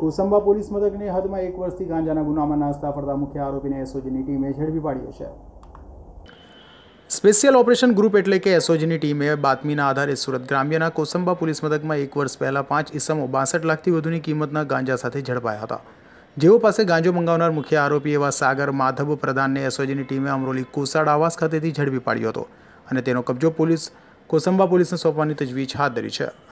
Kosamba police મથકની હદમાં એક વર્ષથી ગાંજાના ગુનામાં નાસ્તા ફરતા મુખ્ય આરોપીને એસઓજીની ટીમે ઝડપી પાડ્યો છે સ્પેશિયલ ઓપરેશન ગ્રુપ એટલે કે એસઓજીની ટીમે બાતમીના આધારે સુરત ગ્રામ્યના કોસંબા પોલીસ મથકમાં એક વર્ષ પહેલાં પાંચ ઇસમો બાસઠ લાખથી વધુની કિંમતના ગાંજા સાથે ઝડપાયા હતા જેઓ પાસે ગાંજો મંગાવનાર મુખ્ય આરોપી એવા સાગર માધવ પ્રધાનને એસઓજીની ટીમે અમરોલી કોસાડ આવાસ ખાતેથી ઝડપી પાડ્યો હતો અને તેનો કબજો પોલીસ કોસંબા પોલીસને સોંપવાની તજવીજ હાથ ધરી છે